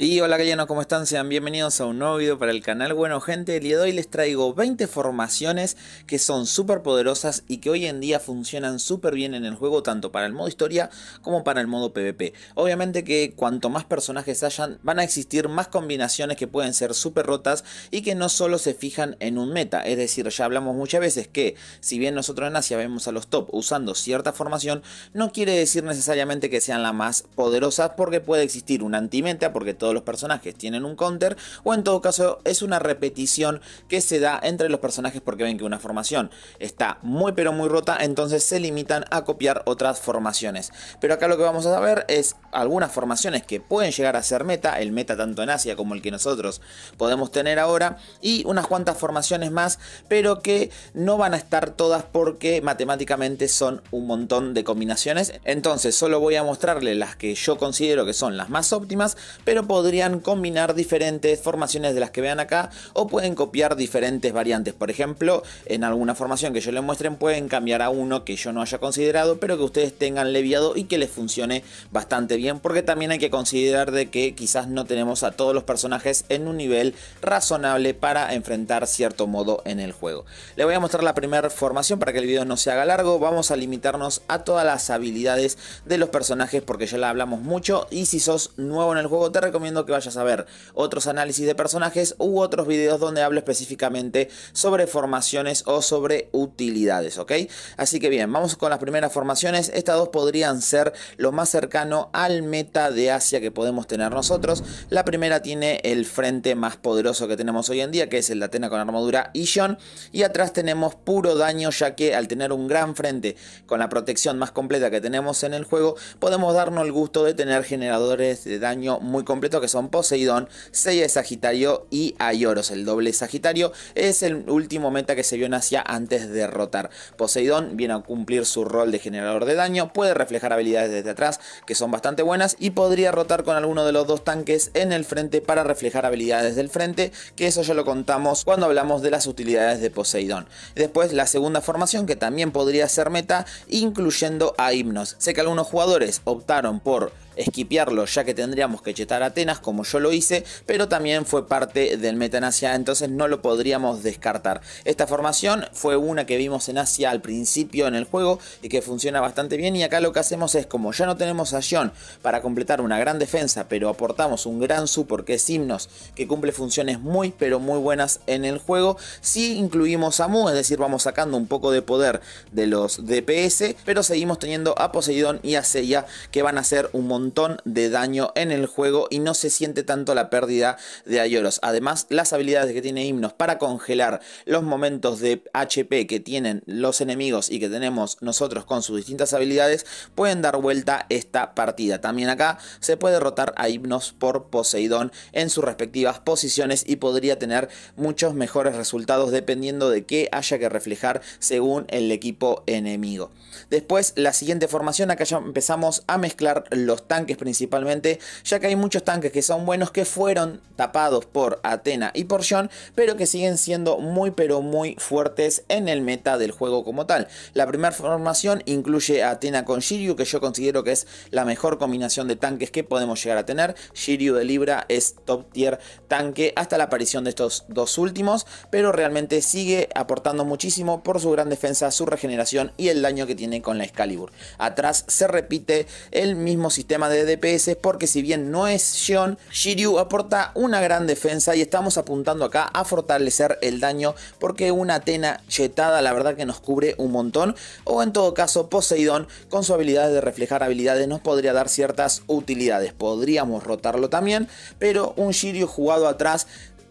Y hola gallianos, ¿cómo están? Sean bienvenidos a un nuevo video para el canal. Bueno gente, el día de hoy les traigo 20 formaciones que son súper poderosas y que hoy en día funcionan súper bien en el juego, tanto para el modo historia como para el modo PvP. Obviamente que cuanto más personajes hayan, van a existir más combinaciones que pueden ser súper rotas y que no solo se fijan en un meta. Es decir, ya hablamos muchas veces que si bien nosotros en Asia vemos a los top usando cierta formación, no quiere decir necesariamente que sean la más poderosas porque puede existir un antimeta, porque todo los personajes tienen un counter, o en todo caso es una repetición que se da entre los personajes porque ven que una formación está muy pero muy rota, entonces se limitan a copiar otras formaciones. Pero acá lo que vamos a ver es algunas formaciones que pueden llegar a ser meta, el meta tanto en Asia como el que nosotros podemos tener ahora, y unas cuantas formaciones más, pero que no van a estar todas porque matemáticamente son un montón de combinaciones. Entonces solo voy a mostrarle las que yo considero que son las más óptimas, pero podemos podrían combinar diferentes formaciones de las que vean acá o pueden copiar diferentes variantes. Por ejemplo, en alguna formación que yo les muestren pueden cambiar a uno que yo no haya considerado, pero que ustedes tengan leviado y que les funcione bastante bien, porque también hay que considerar de que quizás no tenemos a todos los personajes en un nivel razonable para enfrentar cierto modo en el juego. Le voy a mostrar la primera formación para que el video no se haga largo, vamos a limitarnos a todas las habilidades de los personajes porque ya la hablamos mucho y si sos nuevo en el juego te recomiendo que vayas a ver otros análisis de personajes u otros videos donde hablo específicamente sobre formaciones o sobre utilidades, ¿ok? Así que bien, vamos con las primeras formaciones. Estas dos podrían ser lo más cercano al meta de Asia que podemos tener nosotros. La primera tiene el frente más poderoso que tenemos hoy en día, que es el de Atena con armadura y John. Y atrás tenemos puro daño, ya que al tener un gran frente con la protección más completa que tenemos en el juego, podemos darnos el gusto de tener generadores de daño muy completos que son Poseidón, Seiya de Sagitario y Ayoros El doble Sagitario es el último meta que se vio en Asia antes de rotar. Poseidón viene a cumplir su rol de generador de daño, puede reflejar habilidades desde atrás que son bastante buenas y podría rotar con alguno de los dos tanques en el frente para reflejar habilidades del frente, que eso ya lo contamos cuando hablamos de las utilidades de Poseidón. Después la segunda formación que también podría ser meta, incluyendo a Himnos. Sé que algunos jugadores optaron por esquipearlo ya que tendríamos que chetar Atenas como yo lo hice, pero también fue parte del meta en entonces no lo podríamos descartar. Esta formación fue una que vimos en Asia al principio en el juego y que funciona bastante bien y acá lo que hacemos es como ya no tenemos a John para completar una gran defensa, pero aportamos un gran su porque es Himnos, que cumple funciones muy pero muy buenas en el juego, si incluimos a Mu, es decir, vamos sacando un poco de poder de los DPS, pero seguimos teniendo a Poseidón y a Seiya que van a ser un montón de daño en el juego y no se siente tanto la pérdida de Ayoros. Además, las habilidades que tiene Himnos para congelar los momentos de HP que tienen los enemigos y que tenemos nosotros con sus distintas habilidades pueden dar vuelta esta partida. También acá se puede rotar a Himnos por Poseidón en sus respectivas posiciones y podría tener muchos mejores resultados dependiendo de qué haya que reflejar según el equipo enemigo. Después, la siguiente formación, acá ya empezamos a mezclar los tanques principalmente, ya que hay muchos tanques que son buenos que fueron tapados por Atena y por John, pero que siguen siendo muy pero muy fuertes en el meta del juego como tal. La primera formación incluye Atena con Shiryu, que yo considero que es la mejor combinación de tanques que podemos llegar a tener. Shiryu de Libra es top tier tanque hasta la aparición de estos dos últimos, pero realmente sigue aportando muchísimo por su gran defensa, su regeneración y el daño que tiene con la Excalibur. Atrás se repite el mismo sistema de DPS porque si bien no es Shion Shiryu aporta una gran defensa y estamos apuntando acá a fortalecer el daño porque una Atena chetada la verdad que nos cubre un montón o en todo caso Poseidón con su habilidad de reflejar habilidades nos podría dar ciertas utilidades, podríamos rotarlo también pero un Shiryu jugado atrás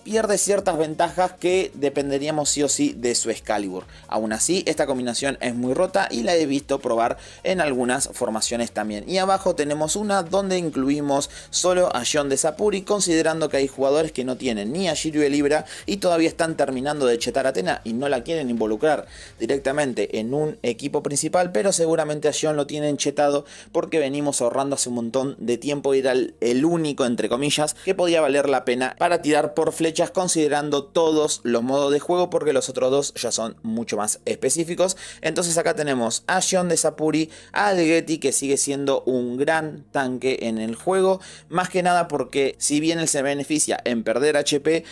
pierde ciertas ventajas que dependeríamos sí o sí de su Excalibur. Aún así, esta combinación es muy rota y la he visto probar en algunas formaciones también. Y abajo tenemos una donde incluimos solo a John de Sapuri, considerando que hay jugadores que no tienen ni a Shiryu de Libra y todavía están terminando de chetar a Atena y no la quieren involucrar directamente en un equipo principal, pero seguramente a John lo tienen chetado porque venimos ahorrando hace un montón de tiempo y era el único, entre comillas, que podía valer la pena para tirar por flecha considerando todos los modos de juego porque los otros dos ya son mucho más específicos. Entonces acá tenemos a Shion de Sapuri, a Degeti que sigue siendo un gran tanque en el juego, más que nada porque si bien él se beneficia en perder HP,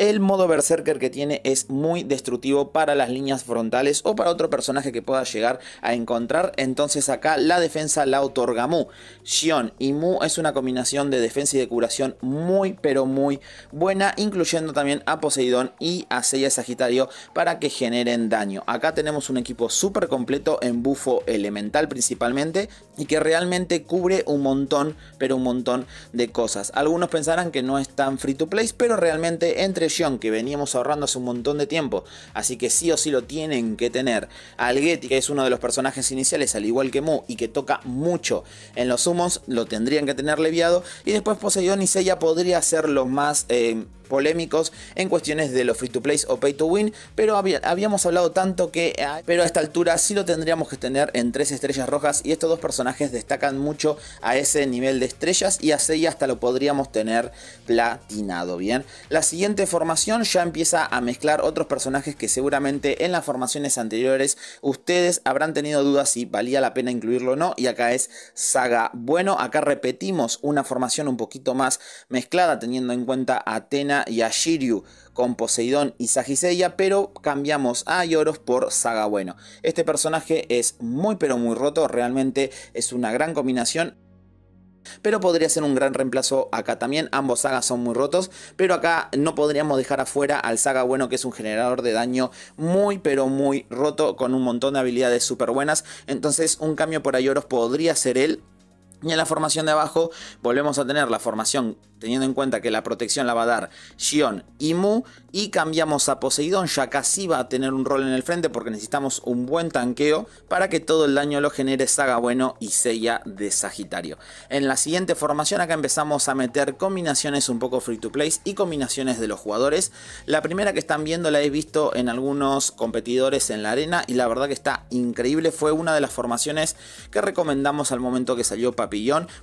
el modo Berserker que tiene es muy destructivo para las líneas frontales o para otro personaje que pueda llegar a encontrar. Entonces acá la defensa la otorga Mu. Shion y Mu es una combinación de defensa y de curación muy pero muy buena, incluyendo también a Poseidón y a Seiya Sagitario para que generen daño. Acá tenemos un equipo súper completo en bufo elemental principalmente y que realmente cubre un montón, pero un montón de cosas. Algunos pensarán que no es tan free to play, pero realmente entre que veníamos ahorrando hace un montón de tiempo, así que sí o sí lo tienen que tener. Getty, que es uno de los personajes iniciales, al igual que Mu, y que toca mucho en los humos, lo tendrían que tener leviado. Y después Poseidón y Seiya podría ser lo más... Eh, polémicos en cuestiones de los free to play o pay to win, pero habíamos hablado tanto que, ah, pero a esta altura sí lo tendríamos que tener en tres estrellas rojas y estos dos personajes destacan mucho a ese nivel de estrellas y así hasta lo podríamos tener platinado, ¿bien? La siguiente formación ya empieza a mezclar otros personajes que seguramente en las formaciones anteriores ustedes habrán tenido dudas si valía la pena incluirlo o no y acá es Saga Bueno, acá repetimos una formación un poquito más mezclada teniendo en cuenta a Atena y a Shiryu con Poseidón y Sagiseya, pero cambiamos a Ioros por Saga Bueno. Este personaje es muy pero muy roto, realmente es una gran combinación pero podría ser un gran reemplazo acá también. Ambos sagas son muy rotos, pero acá no podríamos dejar afuera al saga bueno que es un generador de daño muy pero muy roto con un montón de habilidades super buenas. Entonces un cambio por Ayoros podría ser él y en la formación de abajo volvemos a tener la formación teniendo en cuenta que la protección la va a dar Shion y Mu. Y cambiamos a Poseidón, ya casi va a tener un rol en el frente porque necesitamos un buen tanqueo para que todo el daño lo genere Saga Bueno y Seiya de Sagitario. En la siguiente formación acá empezamos a meter combinaciones un poco free to play y combinaciones de los jugadores. La primera que están viendo la he visto en algunos competidores en la arena y la verdad que está increíble. Fue una de las formaciones que recomendamos al momento que salió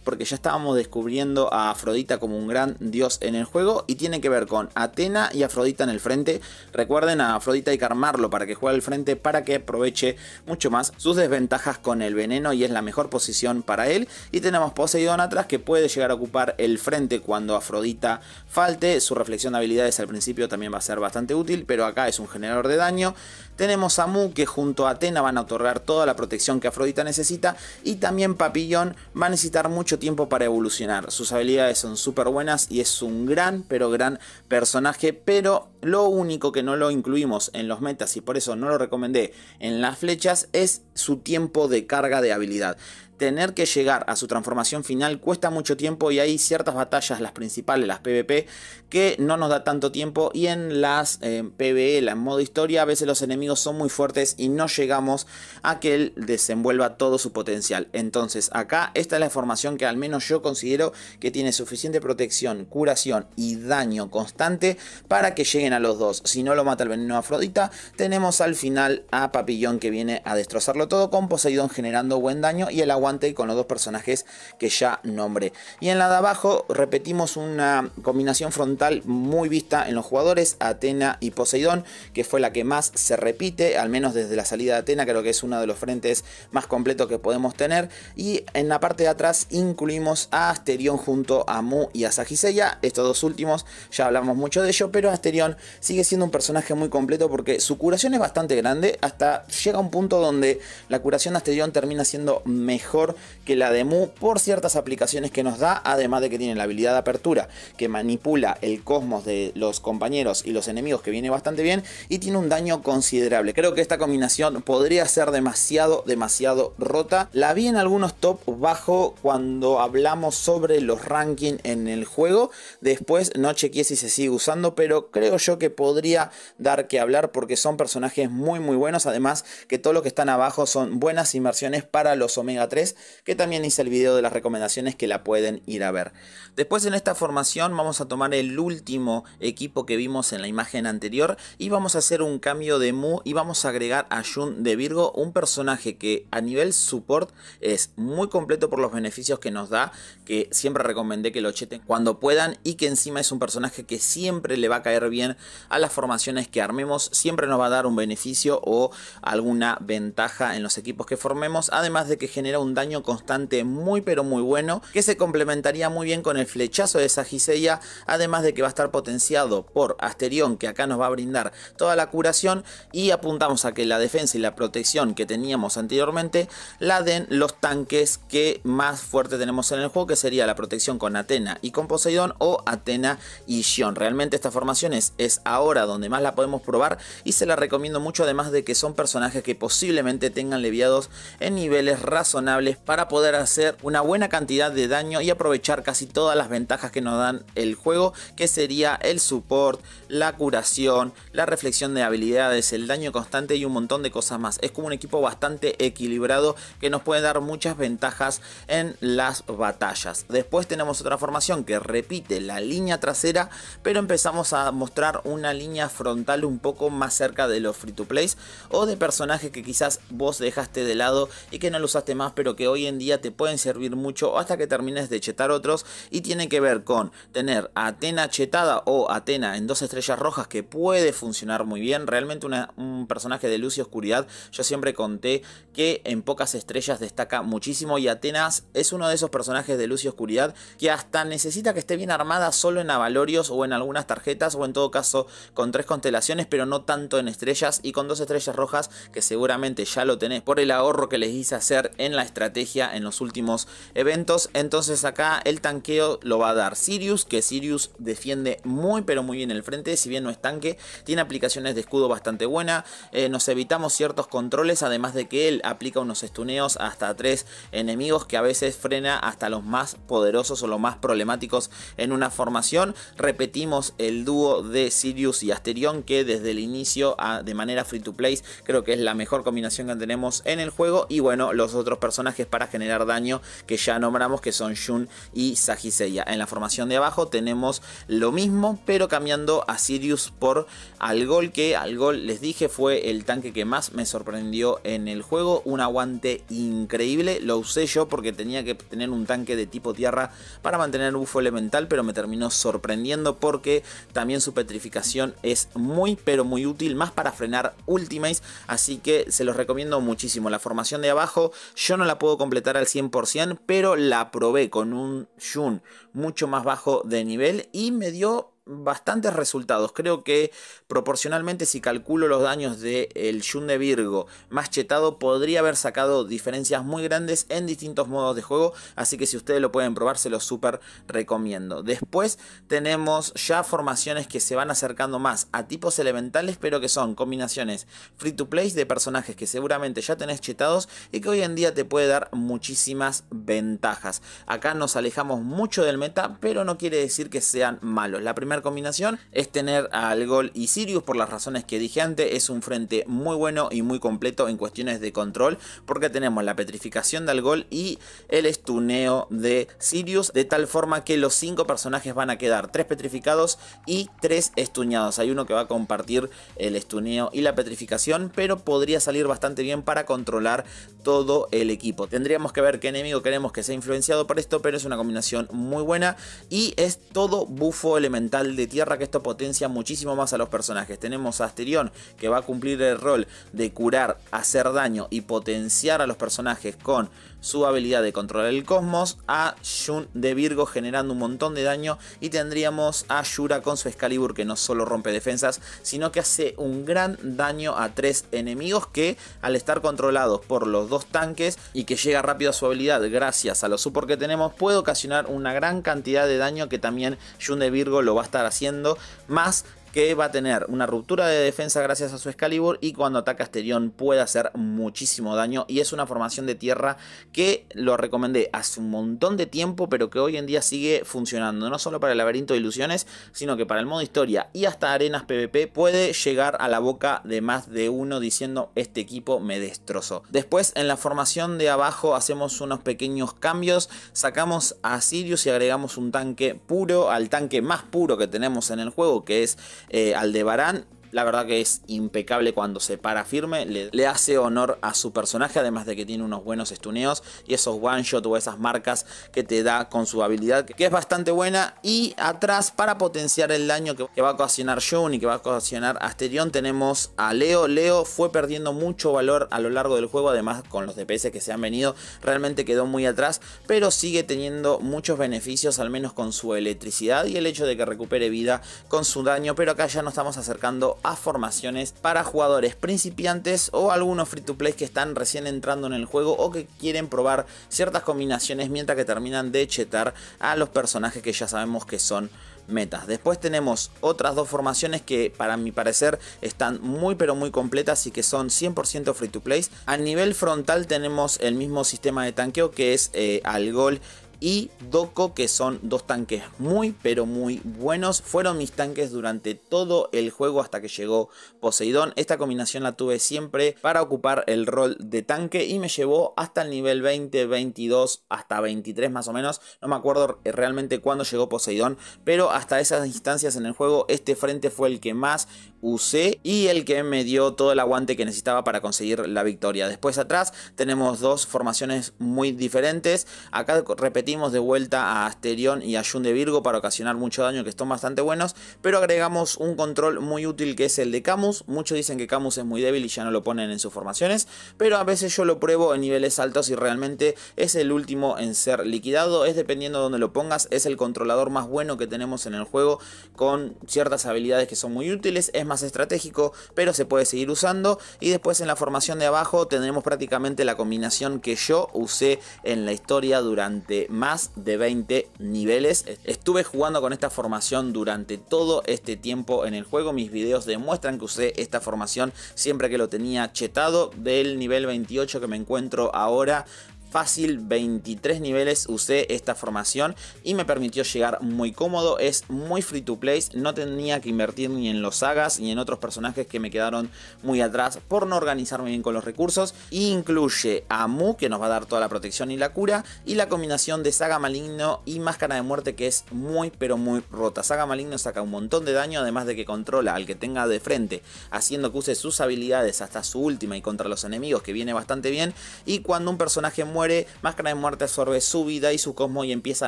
porque ya estábamos descubriendo a Afrodita como un gran dios en el juego y tiene que ver con Atena y Afrodita en el frente. Recuerden, a Afrodita y que para que juegue al frente, para que aproveche mucho más sus desventajas con el veneno y es la mejor posición para él. Y tenemos Poseidón atrás que puede llegar a ocupar el frente cuando Afrodita falte. Su reflexión de habilidades al principio también va a ser bastante útil, pero acá es un generador de daño. Tenemos a Mu que junto a Atena van a otorgar toda la protección que Afrodita necesita y también Papillón va a necesitar mucho tiempo para evolucionar. Sus habilidades son súper buenas y es un gran pero gran personaje, pero lo único que no lo incluimos en los metas y por eso no lo recomendé en las flechas es su tiempo de carga de habilidad tener que llegar a su transformación final cuesta mucho tiempo y hay ciertas batallas, las principales, las PvP, que no nos da tanto tiempo y en las eh, PvE, en modo historia, a veces los enemigos son muy fuertes y no llegamos a que él desenvuelva todo su potencial. Entonces acá esta es la información que al menos yo considero que tiene suficiente protección, curación y daño constante para que lleguen a los dos. Si no lo mata el veneno Afrodita, tenemos al final a Papillón que viene a destrozarlo todo con Poseidón generando buen daño y el agua y con los dos personajes que ya nombré. Y en la de abajo repetimos una combinación frontal muy vista en los jugadores, Atena y Poseidón, que fue la que más se repite, al menos desde la salida de Atena, creo que es uno de los frentes más completos que podemos tener. Y en la parte de atrás incluimos a Asterión junto a Mu y a Sagiseya, estos dos últimos, ya hablamos mucho de ello, pero Asterión sigue siendo un personaje muy completo porque su curación es bastante grande, hasta llega un punto donde la curación de Asterión termina siendo mejor que la de Mu por ciertas aplicaciones que nos da, además de que tiene la habilidad de apertura que manipula el cosmos de los compañeros y los enemigos que viene bastante bien y tiene un daño considerable. Creo que esta combinación podría ser demasiado, demasiado rota. La vi en algunos top bajo cuando hablamos sobre los rankings en el juego. Después no chequeé si se sigue usando, pero creo yo que podría dar que hablar porque son personajes muy muy buenos. Además que todo lo que están abajo son buenas inmersiones para los Omega 3 que también hice el video de las recomendaciones que la pueden ir a ver. Después en esta formación vamos a tomar el último equipo que vimos en la imagen anterior y vamos a hacer un cambio de Mu y vamos a agregar a Jun de Virgo, un personaje que a nivel support es muy completo por los beneficios que nos da, que siempre recomendé que lo cheten cuando puedan y que encima es un personaje que siempre le va a caer bien a las formaciones que armemos, siempre nos va a dar un beneficio o alguna ventaja en los equipos que formemos, además de que genera un daño constante muy pero muy bueno que se complementaría muy bien con el flechazo de Sagiseia, además de que va a estar potenciado por Asterión que acá nos va a brindar toda la curación y apuntamos a que la defensa y la protección que teníamos anteriormente la den los tanques que más fuerte tenemos en el juego que sería la protección con Atena y con Poseidón o Atena y Xion, Realmente esta formación es, es ahora donde más la podemos probar y se la recomiendo mucho además de que son personajes que posiblemente tengan leviados en niveles razonables para poder hacer una buena cantidad de daño y aprovechar casi todas las ventajas que nos dan el juego, que sería el support, la curación, la reflexión de habilidades, el daño constante y un montón de cosas más. Es como un equipo bastante equilibrado que nos puede dar muchas ventajas en las batallas. Después tenemos otra formación que repite la línea trasera, pero empezamos a mostrar una línea frontal un poco más cerca de los free to plays o de personajes que quizás vos dejaste de lado y que no lo usaste más, pero que hoy en día te pueden servir mucho hasta que termines de chetar otros y tiene que ver con tener Atena chetada o Atena en dos estrellas rojas que puede funcionar muy bien. Realmente un personaje de luz y oscuridad. Yo siempre conté que en pocas estrellas destaca muchísimo y Atenas es uno de esos personajes de luz y oscuridad que hasta necesita que esté bien armada solo en Avalorios o en algunas tarjetas o en todo caso con tres constelaciones pero no tanto en estrellas y con dos estrellas rojas que seguramente ya lo tenés por el ahorro que les hice hacer en la estrella estrategia en los últimos eventos. Entonces acá el tanqueo lo va a dar Sirius, que Sirius defiende muy pero muy bien el frente, si bien no es tanque, tiene aplicaciones de escudo bastante buena, eh, nos evitamos ciertos controles, además de que él aplica unos estuneos hasta tres enemigos que a veces frena hasta los más poderosos o los más problemáticos en una formación. Repetimos el dúo de Sirius y Asterion que desde el inicio de manera free to play creo que es la mejor combinación que tenemos en el juego y bueno, los otros personajes es para generar daño que ya nombramos que son Shun y Sagiseya. En la formación de abajo tenemos lo mismo pero cambiando a Sirius por Algol que Algol les dije fue el tanque que más me sorprendió en el juego. Un aguante increíble, lo usé yo porque tenía que tener un tanque de tipo tierra para mantener bufo elemental pero me terminó sorprendiendo porque también su petrificación es muy pero muy útil más para frenar ultimates así que se los recomiendo muchísimo. La formación de abajo yo no la puedo completar al 100%, pero la probé con un Shun mucho más bajo de nivel y me dio bastantes resultados. Creo que proporcionalmente si calculo los daños del el de Virgo más chetado podría haber sacado diferencias muy grandes en distintos modos de juego. Así que si ustedes lo pueden probar se lo súper recomiendo. Después tenemos ya formaciones que se van acercando más a tipos elementales pero que son combinaciones free to play de personajes que seguramente ya tenés chetados y que hoy en día te puede dar muchísimas ventajas. Acá nos alejamos mucho del meta pero no quiere decir que sean malos. La primera combinación es tener al Gol y Sirius por las razones que dije antes. Es un frente muy bueno y muy completo en cuestiones de control porque tenemos la petrificación de Gol y el estuneo de Sirius de tal forma que los cinco personajes van a quedar tres petrificados y tres estuñados. Hay uno que va a compartir el estuneo y la petrificación pero podría salir bastante bien para controlar todo el equipo. Tendríamos que ver qué enemigo queremos que sea influenciado por esto pero es una combinación muy buena y es todo bufo elemental de tierra que esto potencia muchísimo más a los personajes. Tenemos a Asterion que va a cumplir el rol de curar, hacer daño y potenciar a los personajes con su habilidad de controlar el cosmos, a Shun de Virgo generando un montón de daño y tendríamos a Shura con su Escalibur que no solo rompe defensas, sino que hace un gran daño a tres enemigos que al estar controlados por los dos tanques y que llega rápido a su habilidad gracias a los support que tenemos puede ocasionar una gran cantidad de daño que también Shun de Virgo lo va a estar haciendo, más que va a tener una ruptura de defensa gracias a su Excalibur y cuando ataca Asterión puede hacer muchísimo daño y es una formación de tierra que lo recomendé hace un montón de tiempo pero que hoy en día sigue funcionando, no solo para el laberinto de ilusiones, sino que para el modo historia y hasta arenas PvP puede llegar a la boca de más de uno diciendo este equipo me destrozó. Después en la formación de abajo hacemos unos pequeños cambios, sacamos a Sirius y agregamos un tanque puro al tanque más puro que tenemos en el juego que es eh, Aldebarán la verdad que es impecable cuando se para firme, le, hace honor a su personaje, además de que tiene unos buenos estuneos y esos one shot o esas marcas que te da con su habilidad, que es bastante buena. Y atrás, para potenciar el daño que, va a ocasionar Shun y que va a ocasionar Asterion, tenemos a Leo. Leo fue perdiendo mucho valor a lo largo del juego, además con los DPS que se han venido, realmente quedó muy atrás, pero sigue teniendo muchos beneficios, al menos con su electricidad y el hecho de que recupere vida con su daño, pero acá ya nos estamos acercando a formaciones para jugadores principiantes o algunos free to play que están recién entrando en el juego o que quieren probar ciertas combinaciones mientras que terminan de chetar a los personajes que ya sabemos que son metas. Después tenemos otras dos formaciones que para mi parecer están muy pero muy completas y que son 100% free to play. A nivel frontal tenemos el mismo sistema de tanqueo que es eh, al gol y Doco, que son dos tanques muy pero muy buenos. Fueron mis tanques durante todo el juego hasta que llegó Poseidón. Esta combinación la tuve siempre para ocupar el rol de tanque y me llevó hasta el nivel 20, 22, hasta 23 más o menos. No me acuerdo realmente cuándo llegó Poseidón, pero hasta esas instancias en el juego este frente fue el que más usé y el que me dio todo el aguante que necesitaba para conseguir la victoria. Después atrás tenemos dos formaciones muy diferentes. Acá repetimos de vuelta a Asterión y a Jun de Virgo para ocasionar mucho daño que están bastante buenos, pero agregamos un control muy útil que es el de Camus. Muchos dicen que Camus es muy débil y ya no lo ponen en sus formaciones, pero a veces yo lo pruebo en niveles altos y realmente es el último en ser liquidado. Es dependiendo de donde lo pongas, es el controlador más bueno que tenemos en el juego con ciertas habilidades que son muy útiles. Es más estratégico, pero se puede seguir usando. Y después en la formación de abajo tendremos prácticamente la combinación que yo usé en la historia durante más de 20 niveles. E-, estuve jugando con esta formación durante todo este tiempo en el juego. Mis videos demuestran que usé esta formación siempre que lo tenía chetado del nivel 28 que me encuentro ahora fácil 23 niveles usé esta formación y me permitió llegar muy cómodo, es muy free to play, no tenía que invertir ni en los sagas ni en otros personajes que me quedaron muy atrás por no organizarme bien con los recursos incluye a Mu que nos va a dar toda la protección y la cura y la combinación de saga maligno y máscara de muerte que es muy pero muy rota, saga maligno saca un montón de daño además de que controla al que tenga de frente haciendo que use sus habilidades hasta su última y contra los enemigos que viene bastante bien y cuando un personaje muy muere, Máscara de Muerte absorbe su vida y su cosmo y empieza a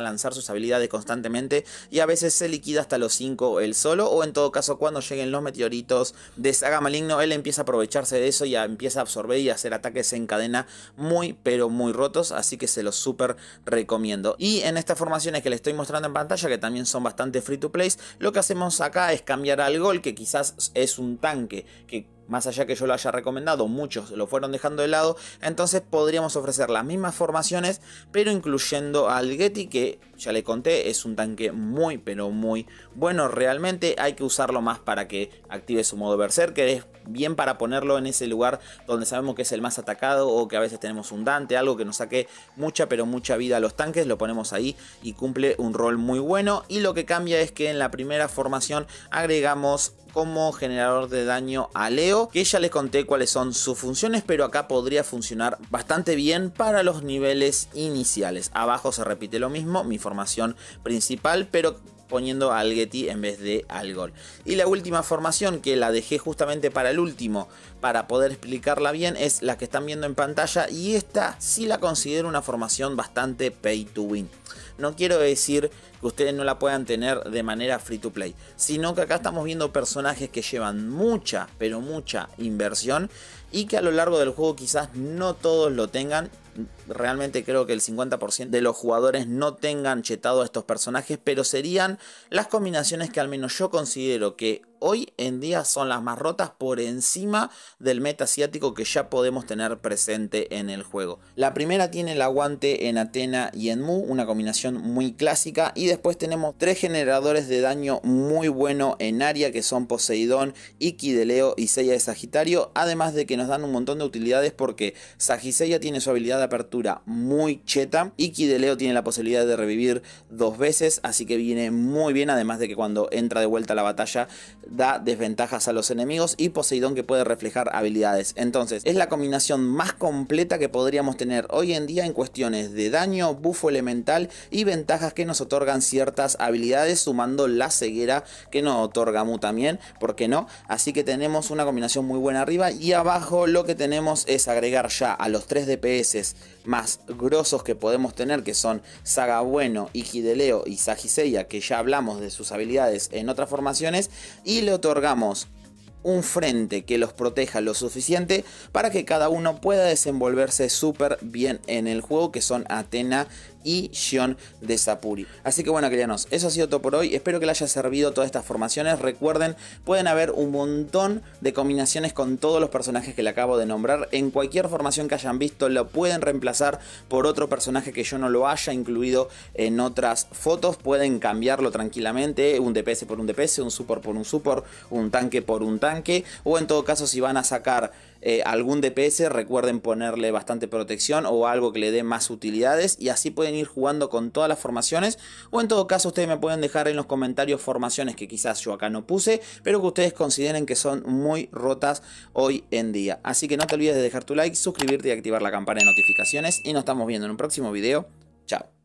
lanzar sus habilidades constantemente y a veces se liquida hasta los 5 él solo o en todo caso cuando lleguen los meteoritos de Saga Maligno él empieza a aprovecharse de eso y empieza a absorber y hacer ataques en cadena muy pero muy rotos, así que se los súper recomiendo. Y en estas formaciones que le estoy mostrando en pantalla, que también son bastante free to play, lo que hacemos acá es cambiar al gol que quizás es un tanque que más allá que yo lo haya recomendado, muchos lo fueron dejando de lado, entonces podríamos ofrecer las mismas formaciones, pero incluyendo al Getty que ya le conté, es un tanque muy pero muy bueno realmente. Hay que usarlo más para que active su modo Que Es bien para ponerlo en ese lugar donde sabemos que es el más atacado o que a veces tenemos un Dante, algo que nos saque mucha pero mucha vida a los tanques. Lo ponemos ahí y cumple un rol muy bueno. Y lo que cambia es que en la primera formación agregamos como generador de daño a Leo, que ya les conté cuáles son sus funciones, pero acá podría funcionar bastante bien para los niveles iniciales. Abajo se repite lo mismo, mi principal, pero poniendo al Getty en vez de al gol. Y la última formación que la dejé justamente para el último, para poder explicarla bien, es la que están viendo en pantalla y esta sí la considero una formación bastante pay to win. No quiero decir que ustedes no la puedan tener de manera free to play, sino que acá estamos viendo personajes que llevan mucha, pero mucha inversión y que a lo largo del juego quizás no todos lo tengan realmente creo que el 50% de los jugadores no tengan chetado a estos personajes, pero serían las combinaciones que al menos yo considero que hoy en día son las más rotas por encima del meta asiático que ya podemos tener presente en el juego. La primera tiene el aguante en Atena y en Mu, una combinación muy clásica, y después tenemos tres generadores de daño muy bueno en área que son Poseidón, Iki de Leo y Seiya de Sagitario, además de que nos dan un montón de utilidades porque Sagiseya tiene su habilidad de apertura muy cheta. y de tiene la posibilidad de revivir dos veces, así que viene muy bien, además de que cuando entra de vuelta a la batalla da desventajas a los enemigos y Poseidón que puede reflejar habilidades. Entonces, es la combinación más completa que podríamos tener hoy en día en cuestiones de daño, bufo elemental y ventajas que nos otorgan ciertas habilidades, sumando la ceguera que nos otorga Mu también, ¿por no? Así que tenemos una combinación muy buena arriba y abajo lo que tenemos es agregar ya a los 3 DPS más grosos que podemos tener, que son Saga Bueno, Leo y Sagiseya, que ya hablamos de sus habilidades en otras formaciones, y le otorgamos un frente que los proteja lo suficiente para que cada uno pueda desenvolverse súper bien en el juego, que son Atena y Shion de Sapuri. Así que bueno, queridos, eso ha sido todo por hoy. Espero que les haya servido todas estas formaciones. Recuerden, pueden haber un montón de combinaciones con todos los personajes que le acabo de nombrar. En cualquier formación que hayan visto, lo pueden reemplazar por otro personaje que yo no lo haya incluido en otras fotos. Pueden cambiarlo tranquilamente, un DPS por un DPS, un support por un support, un tanque por un tanque, o en todo caso, si van a sacar eh, algún DPS, recuerden ponerle bastante protección o algo que le dé más utilidades y así pueden ir jugando con todas las formaciones o en todo caso ustedes me pueden dejar en los comentarios formaciones que quizás yo acá no puse pero que ustedes consideren que son muy rotas hoy en día. Así que no te olvides de dejar tu like, suscribirte y activar la campana de notificaciones y nos estamos viendo en un próximo video. Chao.